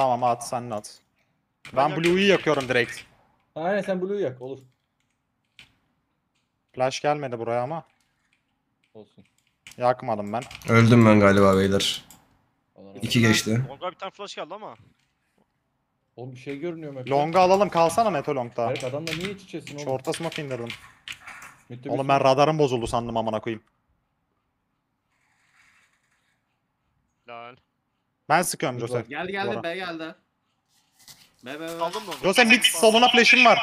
Tamam at sen de at. Ben, Ben Blue'yu yakıyorum direkt. Aynen sen Blue'yu yak olur. Flash gelmedi buraya ama. Olsun. Yakmadım ben. Öldüm ben galiba beyler. Olur, İki geçti. longa bir tane flash geldi ama. Oğlum bir şey görünüyor mu? Long'a alalım kalsana Meto Long'da. Berk adamla niye iç içesin oğlum? Short'a smoke indirdim. Müttebis Oğlum ben radarım bozuldu sandım amına koyayım. lan ben sıkıyorum Jose. Geldi geldi Bora. B geldi. B B B. Jose mid soluna flash'im var.